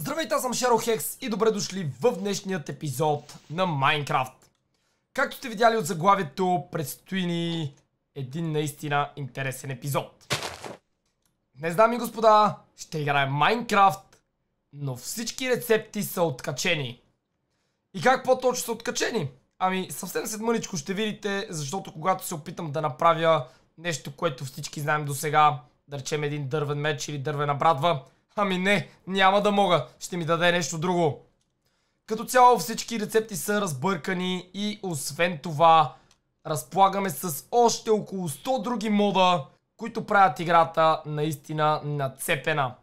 Здравейте, аз съм Шеро Хекс и добре дошли в днешният епизод на Майнкрафт. Както сте видяли от заглавието, предстои ни един наистина интересен епизод. Днес, дами и господа, ще играем Майнкрафт, но всички рецепти са откачени. И как по-точно са откачени? Ами, съвсем след мъничко ще видите, защото когато се опитам да направя нещо, което всички знаем до сега, да речем един дървен меч или дървена брадва. Ами не, няма да мога. Ще ми даде нещо друго. Като цяло всички рецепти са разбъркани и освен това разполагаме с още около 100 други мода, които правят играта наистина нацепена.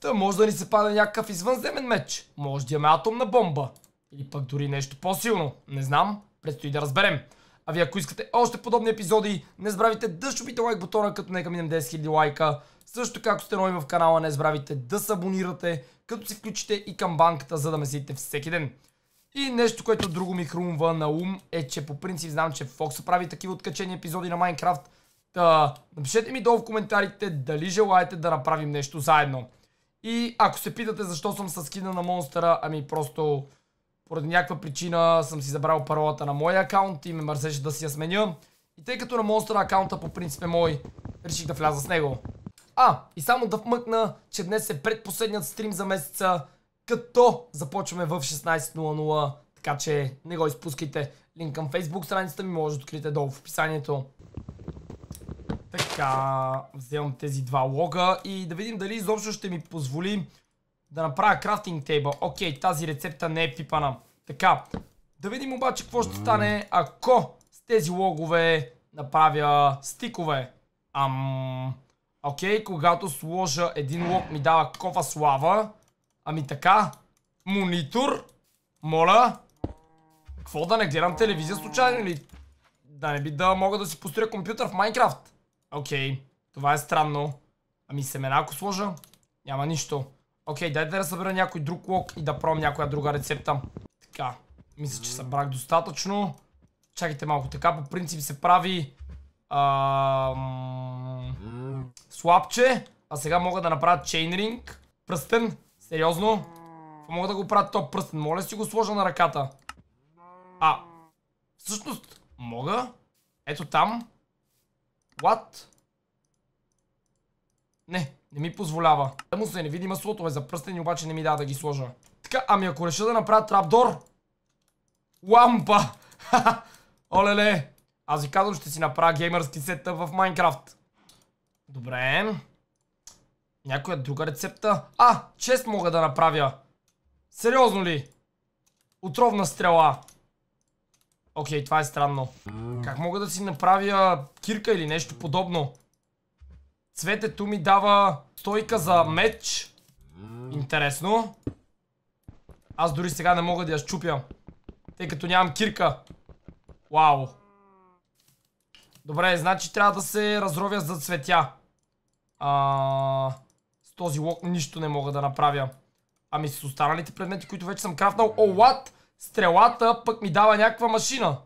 Та може да ни се пада някакъв извънземен меч, може да имаме атомна бомба или пък дори нещо по-силно, не знам, предстои да разберем. А вие ако искате още подобни епизоди, не забравяйте да щупите лайк бутона, като нека минем 10 000 лайка. Също така, ако сте нови в канала, не забравяйте да се абонирате, като се включите и камбанката, за да ме следите всеки ден. И нещо, което друго ми хрумва на ум е, че по принцип знам, че Фокс прави такива откачени епизоди на Майнкрафт. Та, напишете ми долу в коментарите дали желаете да направим нещо заедно. И ако се питате защо съм със скина на монстъра, ами просто поради някаква причина съм си забрал паролата на моя акаунт и ме мързеше да си я сменя. И тъй като на монстъра акаунта по принцип е мой, реших да вляза с него. А, и само да вмъкна, че днес е предпоследният стрим за месеца, като започваме в 16.00, така че не го изпускайте. Линк към фейсбук страницата ми може да откриете долу в описанието. Така, вземам тези два лога и да видим дали изобщо ще ми позволи да направя крафтинг тейбъл. Окей, тази рецепта не е пипана. Така, да видим обаче какво ще стане, ако с тези логове направя стикове. Ам... Окей, okay, когато сложа един лок ми дава кофа слава. Ами така, монитор, моля. Какво да не гледам телевизия случайно ли? да не би да мога да си построя компютър в Майнкрафт? Окей, okay, това е странно. Ами семена ако сложа, няма нищо. Окей, okay, дайте да събера някой друг лок и да пробвам някоя друга рецепта. Така, мисля, че събрах достатъчно. Чакайте малко, така по принцип се прави... Ам слабче, а сега мога да направя чейнринг. Пръстен, сериозно. Какво Мога да го правя топ пръстен, моля си го сложа на ръката. А, всъщност, мога. Ето там. What? Не, не ми позволява. Да му се не слотове за пръстени, обаче не ми дава да ги сложа. Така, ами ако реша да направя трапдор... Лампа! Оле-ле! Аз ви казвам, ще си направя геймърски сет в Майнкрафт. Добре. Някоя друга рецепта? А, чест мога да направя. Сериозно ли? Отровна стрела. Окей, okay, това е странно. Как мога да си направя кирка или нещо подобно? Цветето ми дава стойка за меч. Интересно. Аз дори сега не мога да я щупя. Тъй като нямам кирка. Вау. Добре, значи трябва да се разровя за цветя. А, с този лок нищо не мога да направя. Ами с останалите предмети, които вече съм крафнал. О, oh, what? Стрелата пък ми дава някаква машина.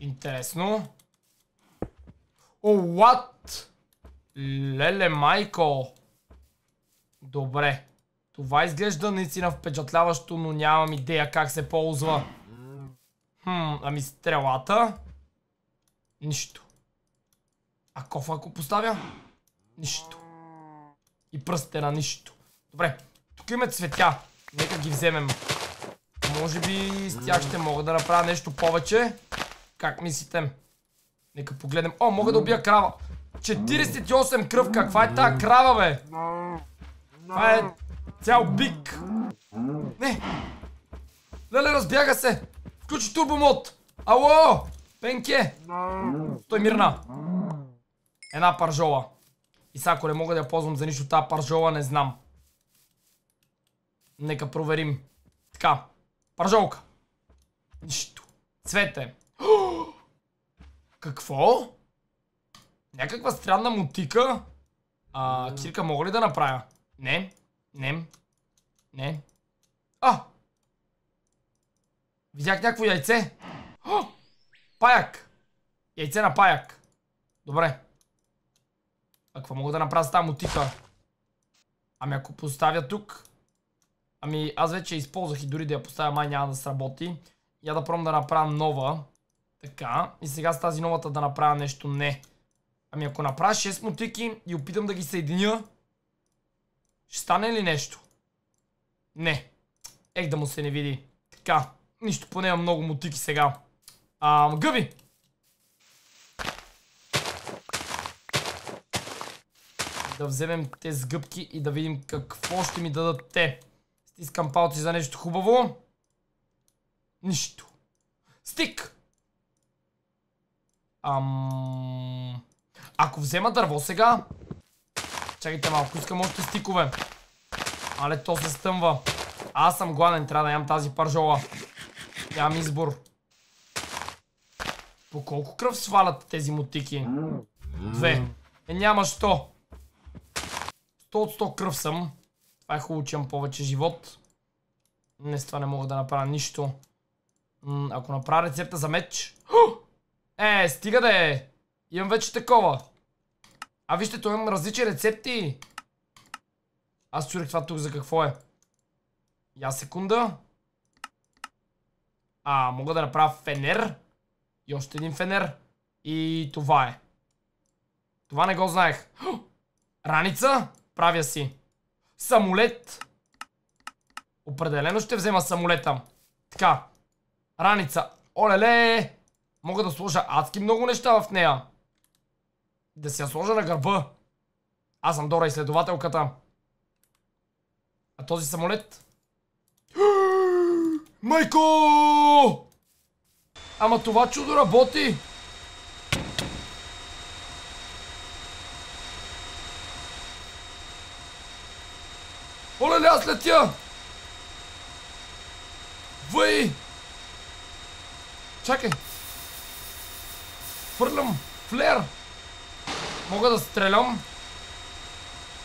Интересно. О, oh, what? Леле, майко. Добре. Това изглежда наистина впечатляващо, но нямам идея как се ползва. Хм, ами стрелата? Нищо. А кофа ако поставя? Нищо. И пръстите на нищо. Добре, тук има цветя. Нека ги вземем. Може би с тях ще мога да направя нещо повече. Как мислите? Нека погледнем. О, мога да убия крава. 48 кръв. Каква е тази крава, бе? Това е цял бик. Не. Леле, разбяга се. Включи турбомод. Ало! Пенке! Той мирна. Една паржола. И сега, ако не мога да я ползвам за нищо, тази паржола не знам. Нека проверим. Така. Паржолка. Нищо. Цвете. Какво? Някаква странна мутика? А, кирка мога ли да направя? Не. Не. Не. А! Видях някакво яйце. Паяк! Яйце на паяк. Добре. А какво мога да направя с тази мутика? Ами ако поставя тук... Ами аз вече използвах и дори да я поставя май няма да сработи. Я да пробвам да направя нова. Така. И сега с тази новата да направя нещо не. Ами ако направя 6 мутики и опитам да ги съединя... Ще стане ли нещо? Не. Ех да му се не види. Така. Нищо, поне имам много мутики сега. Ам, гъби! да вземем тези сгъбки и да видим какво ще ми дадат те. Стискам палци за нещо хубаво. Нищо. Стик! Ам... Ако взема дърво сега... Чакайте малко, искам още стикове. Але то се стъмва. Аз съм гладен, трябва да ям тази паржола. Нямам избор. По колко кръв свалят тези мутики? Две. Е, няма що. 100 от 100 кръв съм. Това е хубаво, че имам повече живот. Днес това не мога да направя нищо. ако направя рецепта за меч... Е, стига да е! Имам вече такова. А вижте, той имам различни рецепти. Аз чурих това тук за какво е. Я секунда. А, мога да направя фенер. И още един фенер. И това е. Това не го знаех. Раница? Правя си. Самолет. Определено ще взема самолета. Така. Раница. Олеле! Мога да сложа адски много неща в нея. Да си я сложа на гърба. Аз съм Дора изследователката. А този самолет? Майко! Ама това чудо работи! Оле, аз летя! Въй! Чакай! Фърлям флер! Мога да стрелям?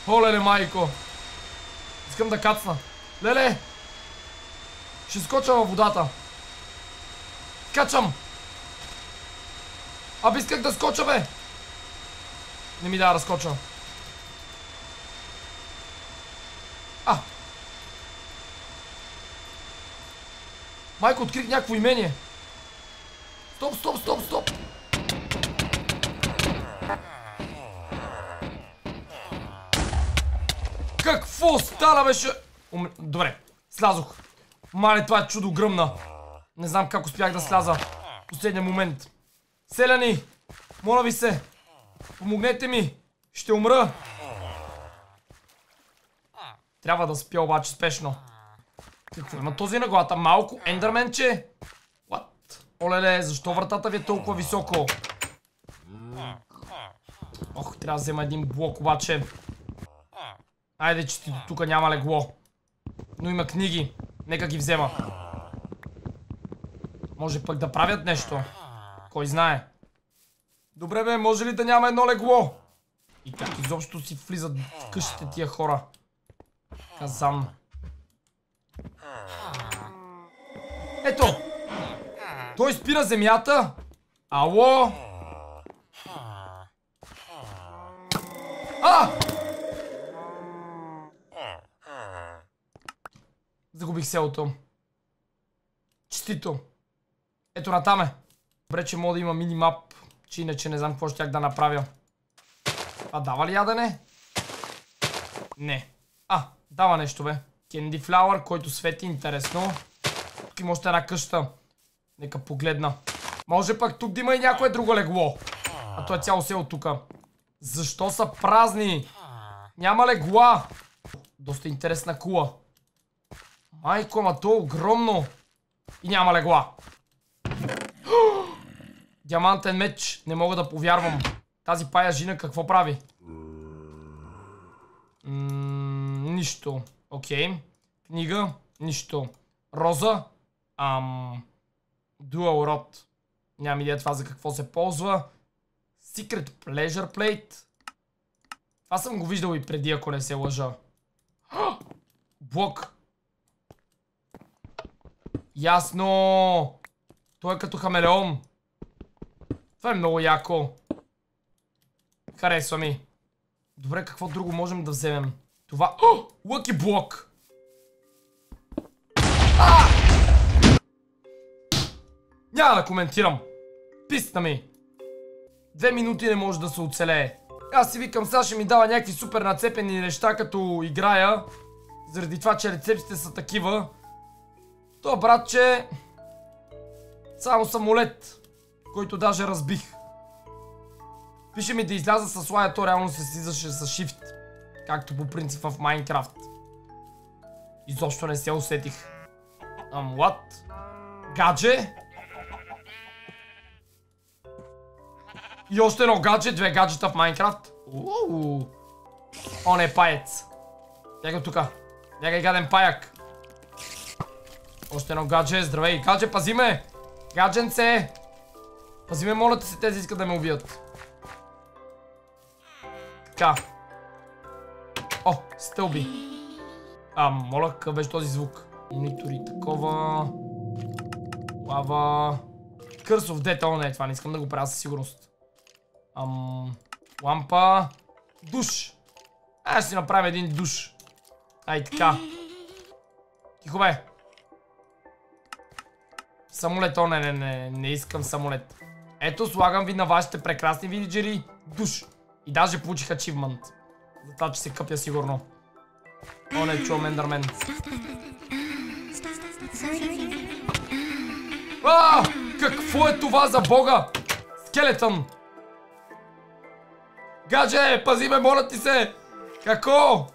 Оле, майко! Искам да кацна. Леле! Ще скоча във водата. Качам! Абе исках да скоча, бе! Не ми да разкоча. А! Майко, открих някакво имение. Стоп, стоп, стоп, стоп! Какво стана беше? Ум... Добре, слязох. Мале, това е чудо гръмна. Не знам как успях да сляза в последния момент. Селяни, моля ви се, помогнете ми, ще умра. Трябва да спя обаче спешно. Какво има този на главата? Малко ендерменче? What? Олеле, защо вратата ви е толкова високо? Ох, трябва да взема един блок обаче. Айде, че ти тук няма легло. Но има книги. Нека ги взема. Може пък да правят нещо. Кой знае. Добре бе, може ли да няма едно легло? И как изобщо си влизат в къщите тия хора? Казан. Ето! Той спира земята. Ало! А! Загубих селото. Честито. Ето натам е. Добре, че мога да има мини мини-мап, че иначе не знам какво ще тях да направя. А дава ли ядене? Не. А, дава нещо бе. Кенди флауър, който свети интересно. Тук има още една къща. Нека погледна. Може пък тук да има и някое друго легло. А то е цяло село тука. Защо са празни? Няма легла. Доста интересна кула. Майко, ама то е огромно. И няма легла. Диамантен меч. Не мога да повярвам. Тази пая жина какво прави? Нищо. Окей. Okay. Книга. Нищо. Роза. Ам... Dual Rod. Нямам идея това за какво се ползва. Secret Pleasure Plate. Това съм го виждал и преди, ако не се лъжа. Блок. Ясно. Той е като хамелеон. Това е много яко. Харесва ми. Добре, какво друго можем да вземем? Това... Лъки блок! А! Няма да коментирам. Писта ми. Две минути не може да се оцелее. Аз си викам, Саша ми дава някакви супер нацепени неща, като играя. Заради това, че рецептите са такива. То, братче... Само самолет, който даже разбих. Пише ми да изляза с лая, то реално се слизаше с шифт. Както по принцип в Майнкрафт. Изобщо не се усетих. Ам, what? Гадже? И още едно гадже, две гаджета в Майнкрафт. Ууу. О не паец. Бягай тука. и гаден паяк. Още едно гадже, здравей. Гадже, пази ме! Гадженце! Пази ме, моля те се, тези искат да ме убият. Така. О, стълби. А, моля, къв беше този звук? Монитори такова. Лава. Кърсов детал не е това, не искам да го правя със сигурност. Ам... Лампа. Душ. Ай ще си направим един душ. Ай така. Тихо бе. Самолет, о не, не, не, не искам самолет. Ето, слагам ви на вашите прекрасни виниджери. душ. И даже получих ачивмент за това, че се къпя сигурно. не чу Мендърмен. А, какво е това за бога? Скелетън! Гадже, пази ме, моля ти се! Какво?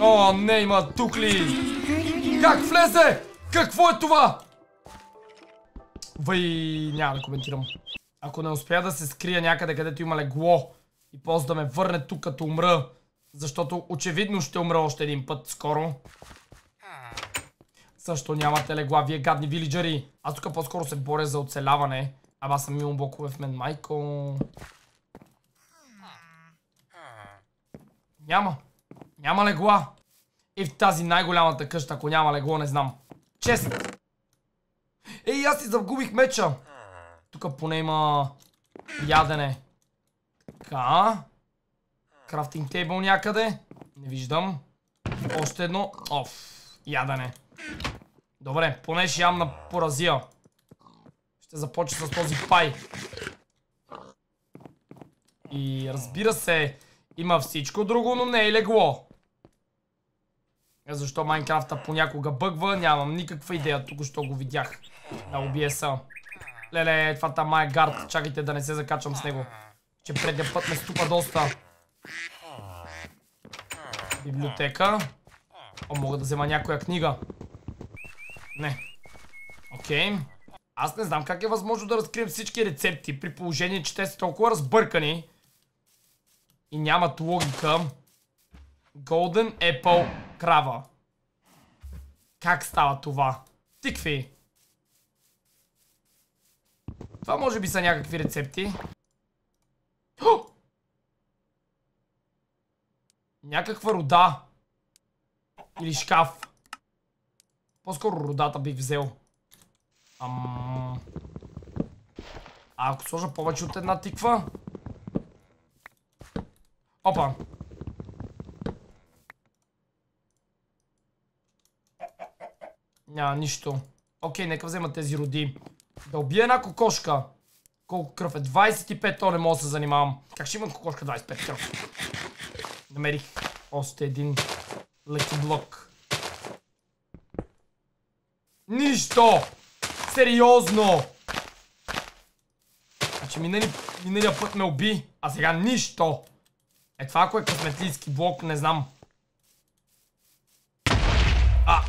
О, не има тук ли? Как влезе? Какво е това? Въй, няма да коментирам. Ако не успя да се скрия някъде, където има легло и после да ме върне тук като умра, защото очевидно ще умра още един път скоро. Също нямате легла, вие гадни вилиджери. Аз тук по-скоро се боря за оцеляване. Ама съм имам блокове в мен, майко. Няма. Няма легла. И в тази най-голямата къща, ако няма легло, не знам. Чест! Ей, аз си загубих меча! Тук поне има ядене. Така. Крафтинг тейбъл някъде. Не виждам. Още едно. Оф. Ядане. Добре, поне ще ям на поразия. Ще започна с този пай. И разбира се, има всичко друго, но не е легло. Е защо Майнкрафта понякога бъгва, нямам никаква идея. тук що го видях на obs Леле, това там е гард. Чакайте да не се закачам с него. Че предния път ме ступа доста. Библиотека. О, мога да взема някоя книга. Не. Окей. Аз не знам как е възможно да разкрием всички рецепти, при положение, че те са толкова разбъркани. И нямат логика. Golden Apple крава. Как става това? Тикви. Това може би са някакви рецепти. Някаква рода. Или шкаф. По-скоро родата бих взел. Ам... А ако сложа повече от една тиква... Опа! Няма нищо. Окей, нека взема тези роди. Да убия една кокошка. Колко кръв е? 25, то не мога да се занимавам. Как ще имам кокошка 25 кръв? Намерих още един лъки блок. Нищо! Сериозно! Значи минали, миналия път ме уби, а сега нищо! Е това ако е късметлийски блок, не знам. А!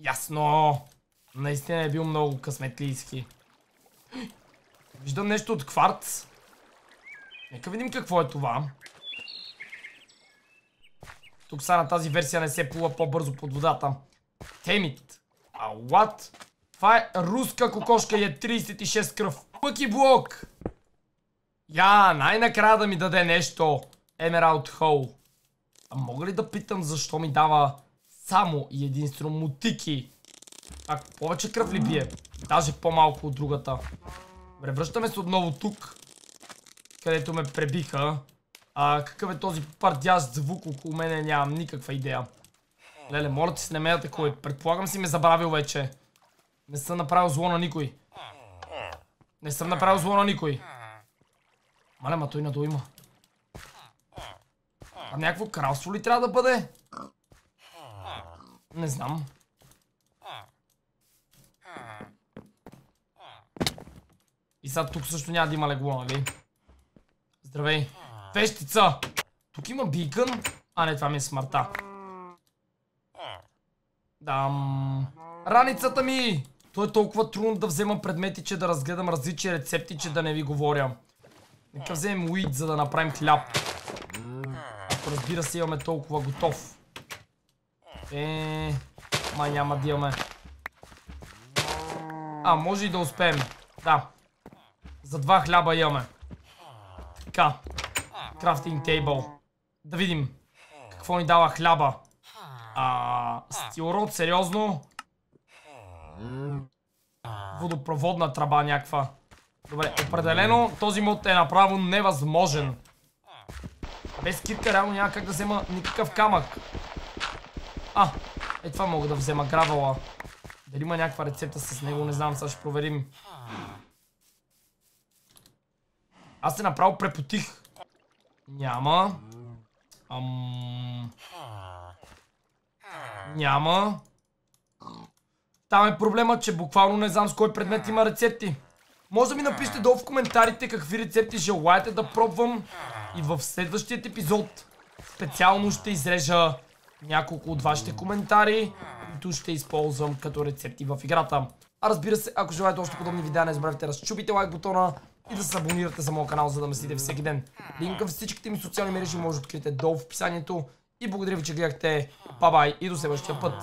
Ясно! Наистина е бил много късметлийски. Виждам нещо от кварц. Нека видим какво е това. Тук са на тази версия не се плува по-бързо под водата. Темит. А what? Това е руска кокошка е и е 36 кръв. Пъки блок! Я, най-накрая да ми даде нещо. Emerald Hole. А мога ли да питам защо ми дава само и единствено мутики? Ако повече кръв ли бие? Даже по-малко от другата. Превръщаме се отново тук където ме пребиха. А, какъв е този пардящ звук около мене, нямам никаква идея. Леле, моля ти се, не ме Предполагам си ме забравил вече. Не съм направил зло на никой. Не съм направил зло на никой. Мале, ма той надолу има. А някакво кралство ли трябва да бъде? Не знам. И сега тук също няма да има легло, нали? Здравей. Вещица! Тук има бикън. А, не, това ми е смъртта. Дам. Раницата ми! То е толкова трудно да вземам предмети, че да разгледам различни рецепти, че да не ви говоря. Нека вземем уид, за да направим хляб. Ако разбира се имаме толкова готов. Е, май няма да имаме. А, може и да успеем. Да. За два хляба имаме. Така. Крафтинг тейбъл. Да видим. Какво ни дава хляба? А, стилрод, сериозно? Водопроводна тръба някаква. Добре, определено този мод е направо невъзможен. Без китка реално няма как да взема никакъв камък. А, е това мога да взема гравала. Дали има някаква рецепта с него, не знам, сега ще проверим. Аз се направо препотих. Няма. Ам... Няма. Там е проблема, че буквално не знам с кой предмет има рецепти. Може да ми напишете долу в коментарите какви рецепти желаете да пробвам. И в следващият епизод специално ще изрежа няколко от вашите коментари, които ще използвам като рецепти в играта. А разбира се, ако желаете още подобни видеа, не забравяйте да разчупите лайк бутона, и да се абонирате за моят канал, за да ме следите всеки ден. Линка в всичките ми социални мрежи може да откриете долу в описанието. И благодаря ви, че гледахте. па-бай и до следващия път.